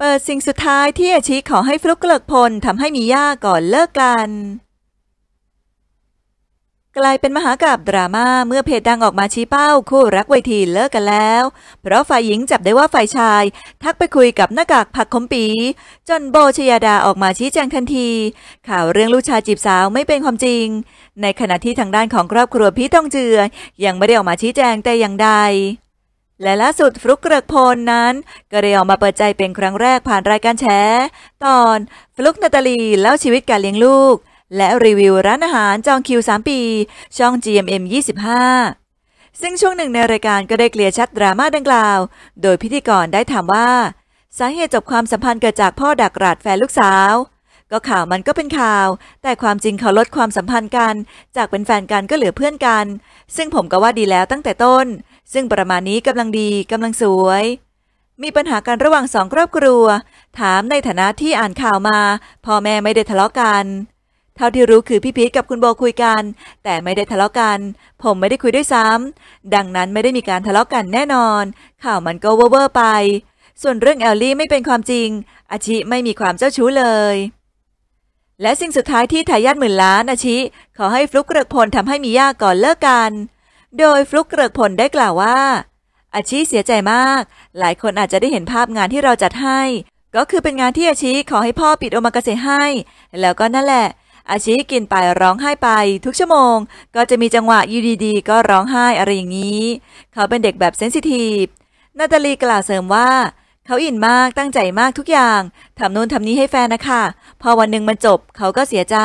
เปิดสิ่งสุดท้ายที่อาชิขอให้ฟลุกเกลิกพลทำให้มีย่าก่อนเลิกกัน กลายเป็นมหากราบดราม่าเมื่อเพจดังออกมาชี้เป้าคู่รักวทีเลิกกันแล้ว เพราะฝ่ายหญิงจับได้ว่าฝ่ายชายทักไปคุยกับหน้ากากผักคมปี จนโบชยาดาออกมาชี้แจงทันที ข่าวเรื่องลูกชายจีบสาวไม่เป็นความจริง ในขณะที่ทางด้านของครอบครัวพี่ต้องเจือ ยังไม่ได้ออกมาชี้แจงแต่อย่างใดและล่าสุดฟลุกเกริกพลนั้น ก็ได้ออกมาเปิดใจเป็นครั้งแรกผ่านรายการแชร์ตอนฟลุกนาตาลีเล่าชีวิตการเลี้ยงลูก และรีวิวร้านอาหารจองคิว 3 ปี ช่อง GMM 25 ซึ่งช่วงหนึ่งในรายการก็ได้เคลียร์ชัดดราม่าดังกล่าว โดยพิธีกรได้ถามว่า สาเหตุจบความสัมพันธ์เกิดจากพ่อดักราดแฟนลูกสาว ก็ข่าวมันก็เป็นข่าว แต่ความจริงเขาลดความสัมพันธ์กัน จากเป็นแฟนกันก็เหลือเพื่อนกัน ซึ่งผมก็ว่าดีแล้วตั้งแต่ต้นซึ่งประมาณนี้กำลังดีกำลังสวย มีปัญหากันระหว่างสองครอบครัว ถามในฐานะที่อ่านข่าวมาพ่อแม่ไม่ได้ทะเลาะกัน เท่าที่รู้คือพี่พีทกับคุณโบคุยกัน แต่ไม่ได้ทะเลาะกัน ผมไม่ได้คุยด้วยซ้ำดังนั้นไม่ได้มีการทะเลาะกันแน่นอน ข่าวมันก็เว่อร์ไป ส่วนเรื่องแอลลี่ไม่เป็นความจริง อาชิไม่มีความเจ้าชู้เลย และสิ่งสุดท้ายที่ทายาทหมื่นล้านอาชิขอให้ฟลุกเกริกพลทำให้มีย่าก่อนเลิกกันโดยฟลุกเกริกผลได้กล่าวว่า อาชีเสียใจมาก หลายคนอาจจะได้เห็นภาพงานที่เราจัดให้ ก็คือเป็นงานที่อาชีขอให้พ่อปิดโอมากาเสะให้ แล้วก็นั่นแหละ อาชีกินไปร้องไห้ไป ทุกชั่วโมง ก็จะมีจังหวะยูีดีๆก็ร้องไห้อะไรอย่างนี้ เขาเป็นเด็กแบบเซนซิทีฟนาตาลีกล่าวเสริมว่า เขาอินมากตั้งใจมากทุกอย่างทำนู่นทำนี้ให้แฟนนะคะพอวันหนึ่งมันจบเขาก็เสียใจ